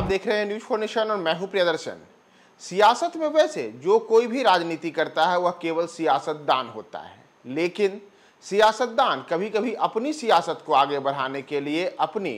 आप देख रहे हैं न्यूज फोर नेशन और मैं हूं प्रियदर्शन सियासत में वैसे जो कोई भी राजनीति करता है वह केवल सियासतदान होता है लेकिन सियासतदान कभी कभी अपनी सियासत को आगे बढ़ाने के लिए अपनी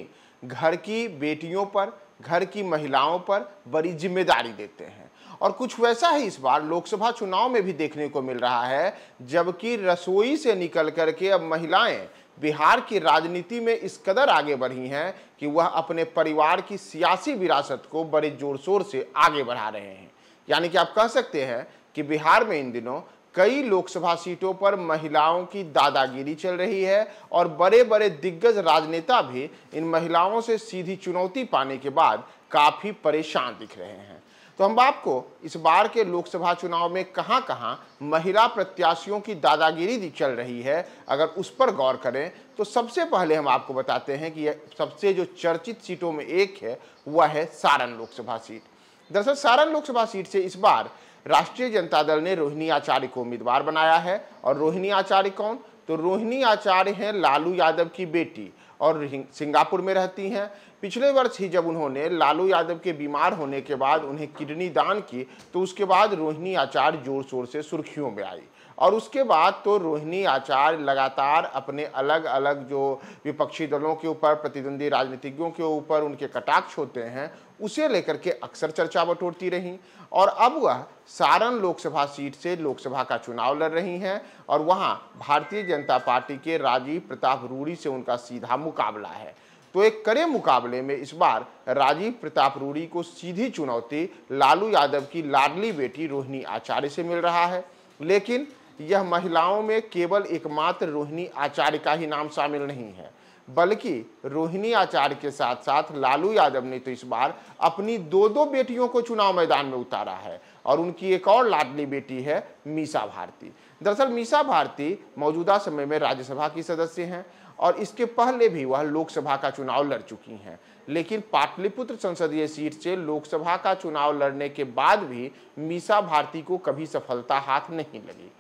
घर की बेटियों पर घर की महिलाओं पर बड़ी जिम्मेदारी देते हैं और कुछ वैसा ही इस बार लोकसभा चुनाव में भी देखने को मिल रहा है जबकि रसोई से निकल करके अब महिलाएं बिहार की राजनीति में इस कदर आगे बढ़ी हैं कि वह अपने परिवार की सियासी विरासत को बड़े जोर शोर से आगे बढ़ा रहे हैं यानी कि आप कह सकते हैं कि बिहार में इन दिनों कई लोकसभा सीटों पर महिलाओं की दादागिरी चल रही है और बड़े बड़े दिग्गज राजनेता भी इन महिलाओं से सीधी चुनौती पाने के बाद काफ़ी परेशान दिख रहे हैं तो हम आपको इस बार के लोकसभा चुनाव में कहां कहां महिला प्रत्याशियों की दादागिरी चल रही है अगर उस पर गौर करें तो सबसे पहले हम आपको बताते हैं कि सबसे जो चर्चित सीटों में एक है वह है सारण लोकसभा सीट दरअसल सारण लोकसभा सीट से इस बार राष्ट्रीय जनता दल ने रोहिणी आचार्य को उम्मीदवार बनाया है और रोहिणी आचार्य कौन तो रोहिणी आचार्य हैं लालू यादव की बेटी और सिंगापुर में रहती हैं पिछले वर्ष ही जब उन्होंने लालू यादव के बीमार होने के बाद उन्हें किडनी दान की तो उसके बाद रोहिणी आचार्य जोर शोर से सुर्खियों में आई और उसके बाद तो रोहिणी आचार्य लगातार अपने अलग अलग जो विपक्षी दलों के ऊपर प्रतिद्वंदी राजनीतिज्ञों के ऊपर उनके कटाक्ष होते हैं उसे लेकर के अक्सर चर्चा बटोरती रहीं और अब वह सारण लोकसभा सीट से लोकसभा का चुनाव लड़ रही हैं और वहाँ भारतीय जनता पार्टी के राजीव प्रताप रूड़ी से उनका सीधा मुकाबला है तो एक कड़े मुकाबले में इस बार राजीव प्रताप रूड़ी को सीधी चुनौती लालू यादव की लाडली बेटी रोहिणी आचार्य से मिल रहा है लेकिन यह महिलाओं में केवल एकमात्र रोहिणी आचार्य का ही नाम शामिल नहीं है बल्कि रोहिणी आचार्य के साथ साथ लालू यादव ने तो इस बार अपनी दो दो बेटियों को चुनाव मैदान में उतारा है और उनकी एक और लाडली बेटी है मीसा भारती दरअसल मीसा भारती मौजूदा समय में राज्यसभा की सदस्य हैं और इसके पहले भी वह लोकसभा का चुनाव लड़ चुकी हैं लेकिन पाटलिपुत्र संसदीय सीट से लोकसभा का चुनाव लड़ने के बाद भी मीसा भारती को कभी सफलता हाथ नहीं लगी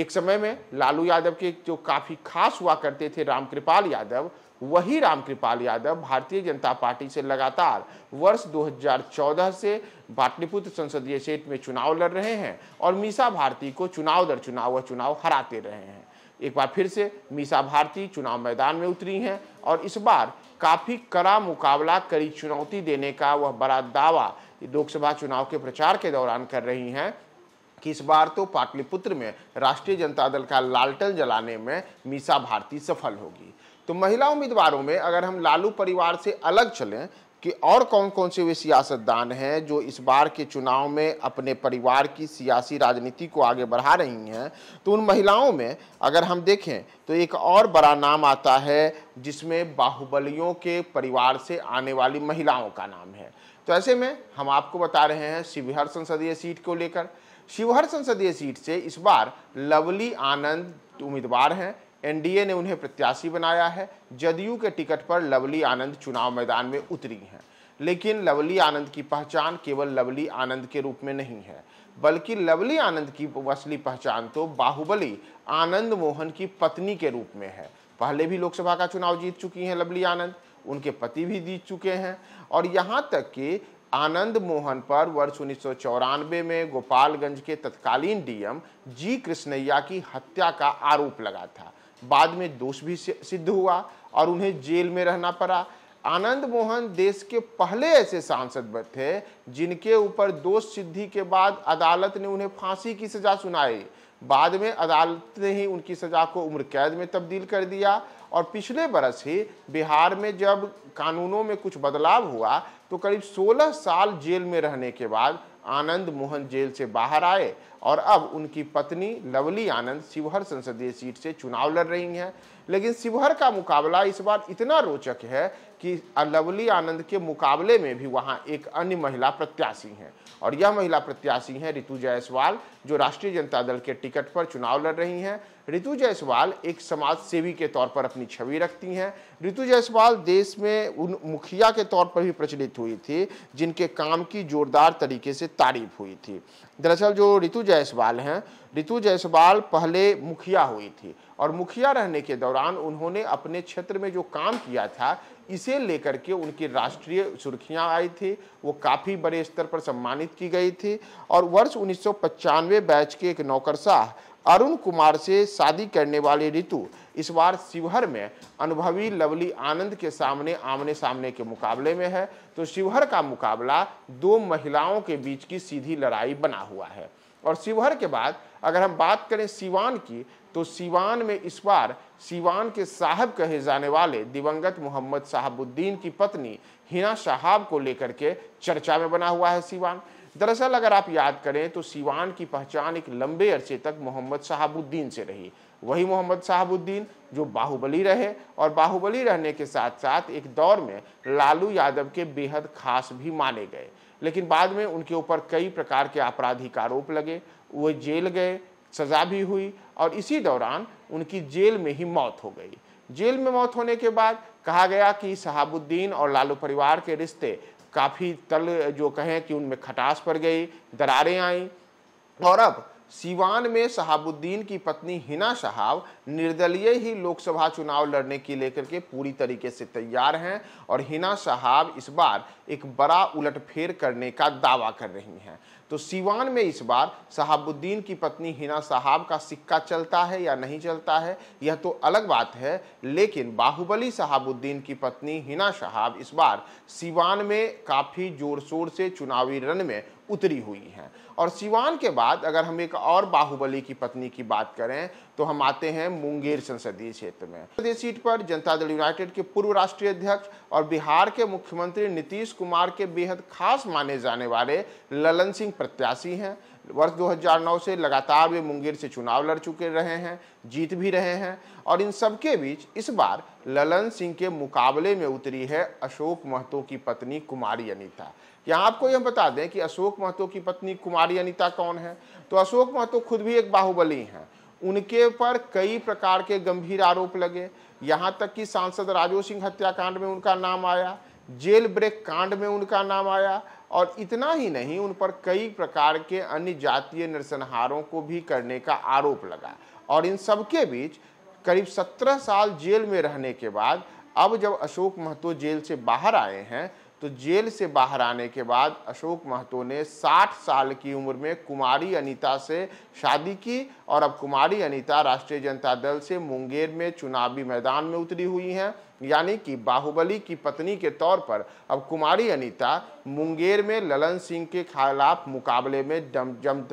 एक समय में लालू यादव के जो काफ़ी खास हुआ करते थे रामकृपाल यादव वही रामकृपाल यादव भारतीय जनता पार्टी से लगातार वर्ष 2014 से पाटलिपुत्र संसदीय सीट में चुनाव लड़ रहे हैं और मीसा भारती को चुनाव दर चुनाव व चुनाव हराते रहे हैं एक बार फिर से मीसा भारती चुनाव मैदान में उतरी हैं और इस बार काफ़ी कड़ा मुकाबला कड़ी चुनौती देने का वह बड़ा दावा लोकसभा चुनाव के प्रचार के दौरान कर रही हैं कि इस बार तो पाटलिपुत्र में राष्ट्रीय जनता दल का लालटन जलाने में मीसा भारती सफल होगी तो महिला उम्मीदवारों में अगर हम लालू परिवार से अलग चलें कि और कौन कौन से वे सियासतदान हैं जो इस बार के चुनाव में अपने परिवार की सियासी राजनीति को आगे बढ़ा रही हैं तो उन महिलाओं में अगर हम देखें तो एक और बड़ा नाम आता है जिसमें बाहुबलियों के परिवार से आने वाली महिलाओं का नाम है तो ऐसे में हम आपको बता रहे हैं शिवहर संसदीय सीट को लेकर शिवहर संसदीय सीट से इस बार लवली आनंद उम्मीदवार हैं एनडीए ने उन्हें प्रत्याशी बनाया है जदयू के टिकट पर लवली आनंद चुनाव मैदान में उतरी हैं लेकिन लवली आनंद की पहचान केवल लवली आनंद के रूप में नहीं है बल्कि लवली आनंद की असली पहचान तो बाहुबली आनंद मोहन की पत्नी के रूप में है पहले भी लोकसभा का चुनाव जीत चुकी हैं लवली आनंद उनके पति भी जीत चुके हैं और यहाँ तक कि आनंद मोहन पर वर्ष उन्नीस में गोपालगंज के तत्कालीन डीएम जी कृष्णैया की हत्या का आरोप लगा था बाद में दोष भी सिद्ध हुआ और उन्हें जेल में रहना पड़ा आनंद मोहन देश के पहले ऐसे सांसद थे जिनके ऊपर दोष सिद्धि के बाद अदालत ने उन्हें फांसी की सजा सुनाई बाद में अदालत ने ही उनकी सजा को उम्र कैद में तब्दील कर दिया और पिछले बरस ही बिहार में जब कानूनों में कुछ बदलाव हुआ तो करीब 16 साल जेल में रहने के बाद आनंद मोहन जेल से बाहर आए और अब उनकी पत्नी लवली आनंद शिवहर संसदीय सीट से चुनाव लड़ रही हैं लेकिन शिवहर का मुकाबला इस बार इतना रोचक है कि लवली आनंद के मुकाबले में भी वहाँ एक अन्य महिला प्रत्याशी हैं और यह महिला प्रत्याशी हैं ऋतु जायसवाल जो राष्ट्रीय जनता दल के टिकट पर चुनाव लड़ रही हैं ऋतु जायसवाल एक समाज सेवी के तौर पर अपनी छवि रखती हैं ऋतु जायसवाल देश में उन मुखिया के तौर पर भी प्रचलित हुई थी जिनके काम की जोरदार तरीके से तारीफ हुई थी दरअसल जो ऋतु जायसवाल हैं ऋतु जायसवाल पहले मुखिया हुई थी और मुखिया रहने के दौरान उन्होंने अपने क्षेत्र में जो काम किया था इसे लेकर के उनकी राष्ट्रीय सुर्खियां आई थी वो काफ़ी बड़े स्तर पर सम्मानित की गई थी और वर्ष उन्नीस बैच के एक नौकरशाह अरुण कुमार से शादी करने वाली रितु इस बार शिवहर में अनुभवी लवली आनंद के सामने आमने सामने के मुकाबले में है तो शिवहर का मुकाबला दो महिलाओं के बीच की सीधी लड़ाई बना हुआ है और शिवहर के बाद अगर हम बात करें सिवान की तो सिवान में इस बार सिवान के साहब कहे जाने वाले दिवंगत मोहम्मद साहबुद्दीन की पत्नी हिना साहब को लेकर के चर्चा में बना हुआ है सिवान दरअसल अगर आप याद करें तो सीवान की पहचान एक लंबे अरसे तक मोहम्मद साहबुद्दीन से रही वही मोहम्मद साहबुद्दीन जो बाहुबली रहे और बाहुबली रहने के साथ साथ एक दौर में लालू यादव के बेहद खास भी माने गए लेकिन बाद में उनके ऊपर कई प्रकार के आपराधिक आरोप लगे वह जेल गए सजा भी हुई और इसी दौरान उनकी जेल में ही मौत हो गई जेल में मौत होने के बाद कहा गया कि शहाबुद्दीन और लालू परिवार के रिश्ते काफ़ी तल जो कहें कि उनमें खटास पड़ गई दरारें आईं और अब सीवान में शहाबुद्दीन की पत्नी हिना शहाब निर्दलीय ही लोकसभा चुनाव लड़ने की लेकर के पूरी तरीके से तैयार हैं और हिना शहाब इस बार एक बड़ा उलटफेर करने का दावा कर रही हैं तो सीवान में इस बार शहाबुद्दीन की पत्नी हिना साहब का सिक्का चलता है या नहीं चलता है यह तो अलग बात है लेकिन बाहुबली शहाबुद्दीन की पत्नी हिना साहब इस बार सीवान में काफ़ी जोर शोर से चुनावी रण में उतरी हुई हैं और सिवान के बाद अगर हम एक और बाहुबली की पत्नी की बात करें तो हम आते हैं मुंगेर संसदीय क्षेत्र में संसदीय सीट पर जनता दल यूनाइटेड के पूर्व राष्ट्रीय अध्यक्ष और बिहार के मुख्यमंत्री नीतीश कुमार के बेहद खास माने जाने वाले ललन सिंह प्रत्याशी हैं वर्ष 2009 से लगातार वे मुंगेर से चुनाव लड़ चुके रहे हैं जीत भी रहे हैं और इन सबके बीच इस बार ललन सिंह के मुकाबले में उतरी है अशोक महतो की पत्नी कुमारी अनीता यहाँ आपको यह बता दें कि अशोक महतो की पत्नी कुमारी अनीता कौन है तो अशोक महतो खुद भी एक बाहुबली हैं उनके पर कई प्रकार के गंभीर आरोप लगे यहाँ तक कि सांसद राजो सिंह हत्याकांड में उनका नाम आया जेल ब्रेक कांड में उनका नाम आया और इतना ही नहीं उन पर कई प्रकार के अन्य जातीय नरसंहारों को भी करने का आरोप लगा और इन सबके बीच करीब सत्रह साल जेल में रहने के बाद अब जब अशोक महतो जेल से बाहर आए हैं तो जेल से बाहर आने के बाद अशोक महतो ने 60 साल की उम्र में कुमारी अनीता से शादी की और अब कुमारी अनीता राष्ट्रीय जनता दल से मुंगेर में चुनावी मैदान में उतरी हुई हैं यानी कि बाहुबली की पत्नी के तौर पर अब कुमारी अनीता मुंगेर में ललन सिंह के खिलाफ मुकाबले में जमजम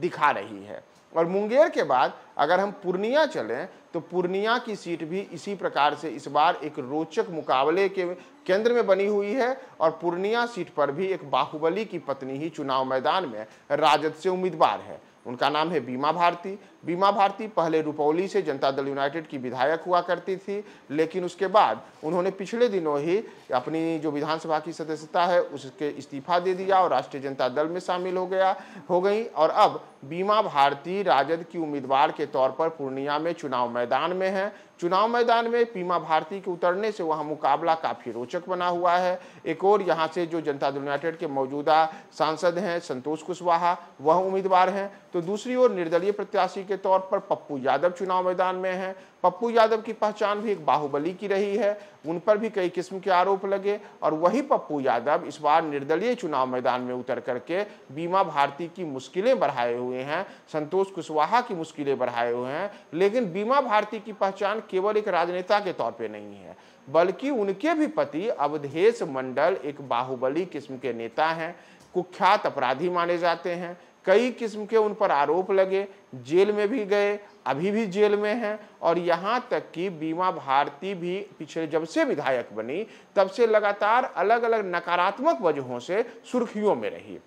दिखा रही है और मुंगेर के बाद अगर हम पूर्णिया चलें तो पूर्णिया की सीट भी इसी प्रकार से इस बार एक रोचक मुकाबले के केंद्र में बनी हुई है और पूर्णिया सीट पर भी एक बाहुबली की पत्नी ही चुनाव मैदान में राजद से उम्मीदवार है उनका नाम है बीमा भारती बीमा भारती पहले रुपौली से जनता दल यूनाइटेड की विधायक हुआ करती थी लेकिन उसके बाद उन्होंने पिछले दिनों ही अपनी जो विधानसभा की सदस्यता है उसके इस्तीफा दे दिया और राष्ट्रीय जनता दल में शामिल हो गया हो गई और अब बीमा भारती राजद की उम्मीदवार के तौर पर पूर्णिया में चुनाव मैदान में है चुनाव मैदान में बीमा भारती के उतरने से वहाँ मुकाबला काफ़ी रोचक बना हुआ है एक और यहाँ से जो जनता दल यूनाइटेड के मौजूदा सांसद हैं संतोष कुशवाहा वह उम्मीदवार हैं तो दूसरी ओर निर्दलीय प्रत्याशी के तौर पर पप्पू यादव चुनाव मैदान में हैं पप्पू यादव की पहचान भी एक बाहुबली की रही है उन पर भी कई किस्म के आरोप लगे और वही पप्पू यादव इस बार निर्दलीय चुनाव मैदान में उतर करके बीमा भारती की मुश्किलें बढ़ाए हुए हैं संतोष कुशवाहा की मुश्किलें बढ़ाए हुए हैं लेकिन बीमा भारती की पहचान केवल एक राजनेता के तौर पर नहीं है बल्कि उनके भी पति अवधेश मंडल एक बाहुबली किस्म के नेता हैं कुख्यात अपराधी माने जाते हैं कई किस्म के उन पर आरोप लगे जेल में भी गए अभी भी जेल में हैं और यहाँ तक कि बीमा भारती भी पिछले जब से विधायक बनी तब से लगातार अलग अलग नकारात्मक वजहों से सुर्खियों में रही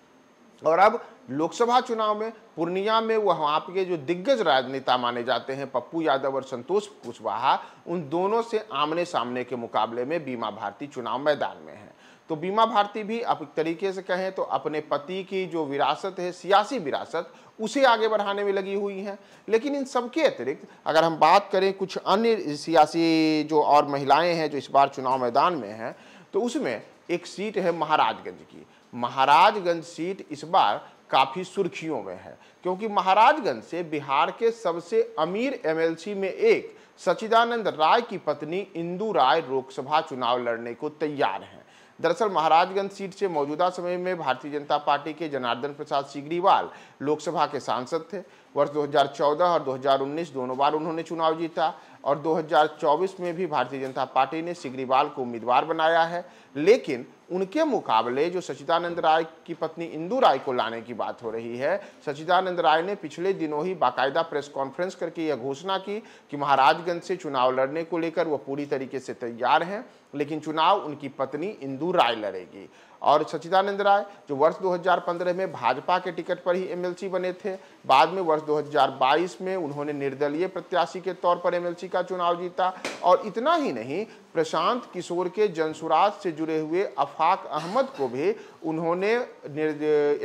और अब लोकसभा चुनाव में पूर्णिया में वहाँ के जो दिग्गज राजनेता माने जाते हैं पप्पू यादव और संतोष कुशवाहा उन दोनों से आमने सामने के मुकाबले में बीमा भारती चुनाव मैदान में हैं तो बीमा भारती भी आप एक तरीके से कहें तो अपने पति की जो विरासत है सियासी विरासत उसे आगे बढ़ाने में लगी हुई हैं लेकिन इन सबके अतिरिक्त अगर हम बात करें कुछ अन्य सियासी जो और महिलाएं हैं जो इस बार चुनाव मैदान में हैं तो उसमें एक सीट है महाराजगंज की महाराजगंज सीट इस बार काफ़ी सुर्खियों में है क्योंकि महाराजगंज से बिहार के सबसे अमीर एम में एक सचिदानंद राय की पत्नी इंदू राय लोकसभा चुनाव लड़ने को तैयार हैं दरअसल महाराजगंज सीट से मौजूदा समय में भारतीय जनता पार्टी के जनार्दन प्रसाद सीगरीवाल लोकसभा के सांसद थे वर्ष 2014 और 2019 दोनों बार उन्होंने चुनाव जीता और 2024 में भी भारतीय जनता पार्टी ने सिगरीवाल को उम्मीदवार बनाया है लेकिन उनके मुकाबले जो सचिदानंद राय की पत्नी इंदू राय को लाने की बात हो रही है सचिदानंद राय ने पिछले दिनों ही बाकायदा प्रेस कॉन्फ्रेंस करके यह घोषणा की कि महाराजगंज से चुनाव लड़ने को लेकर वह पूरी तरीके से तैयार हैं लेकिन चुनाव उनकी पत्नी इंदू राय लड़ेगी और सचिदानंद राय जो वर्ष 2015 में भाजपा के टिकट पर ही एमएलसी बने थे बाद में वर्ष 2022 में उन्होंने निर्दलीय प्रत्याशी के तौर पर एमएलसी का चुनाव जीता और इतना ही नहीं प्रशांत किशोर के जनसुराज से जुड़े हुए अफाक अहमद को भी उन्होंने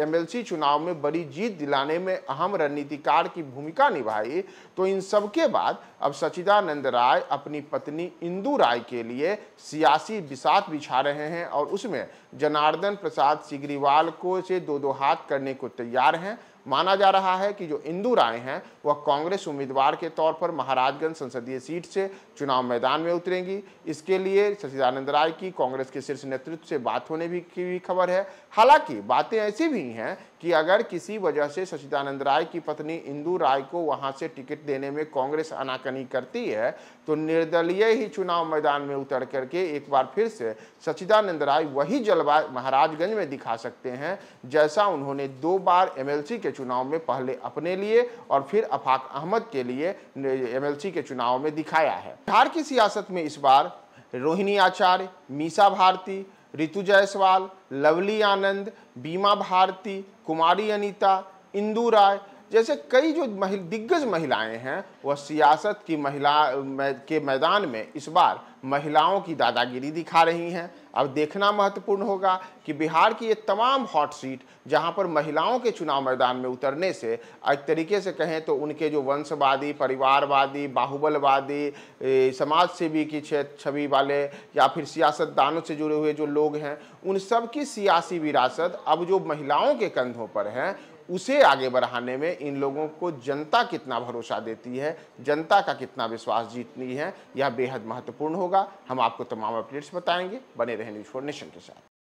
एमएलसी चुनाव में बड़ी जीत दिलाने में अहम रणनीतिकार की भूमिका निभाई तो इन सबके बाद अब सचिदानंद राय अपनी पत्नी इंदू राय के लिए सियासी बिसात बिछा रहे हैं और उसमें जनार्दन प्रसाद सिगरीवाल को से दो दो हाथ करने को तैयार हैं माना जा रहा है कि जो इंदू राय हैं वह कांग्रेस उम्मीदवार के तौर पर महाराजगंज संसदीय सीट से चुनाव मैदान में उतरेंगी इसके लिए शशिदानंद राय की कांग्रेस के शीर्ष नेतृत्व से बात होने भी की भी खबर है हालांकि बातें ऐसी भी हैं कि अगर किसी वजह से सचिदानंद राय की पत्नी इंदू राय को वहां से टिकट देने में कांग्रेस अनाकनी करती है तो निर्दलीय ही चुनाव मैदान में उतर करके एक बार फिर से सचिदानंद राय वही जलवा महाराजगंज में दिखा सकते हैं जैसा उन्होंने दो बार एमएलसी के चुनाव में पहले अपने लिए और फिर अफाक अहमद के लिए एम के चुनाव में दिखाया है बिहार की सियासत में इस बार रोहिणी आचार्य मीसा भारती ऋतु जायसवाल लवली आनंद बीमा भारती कुमारी अनीता इंदू राय जैसे कई जो महिल दिग्गज महिलाएं हैं वह सियासत की महिला के मैदान में इस बार महिलाओं की दादागिरी दिखा रही हैं अब देखना महत्वपूर्ण होगा कि बिहार की ये तमाम हॉट सीट जहां पर महिलाओं के चुनाव मैदान में उतरने से एक तरीके से कहें तो उनके जो वंशवादी परिवारवादी बाहुबलवादी समाज सेवी की छवि वाले या फिर सियासतदानों से जुड़े हुए जो लोग हैं उन सबकी सियासी विरासत अब जो महिलाओं के कंधों पर हैं उसे आगे बढ़ाने में इन लोगों को जनता कितना भरोसा देती है जनता का कितना विश्वास जीतनी है यह बेहद महत्वपूर्ण होगा हम आपको तमाम अपडेट्स बताएंगे बने रहें न्यूज फॉर नेशन के साथ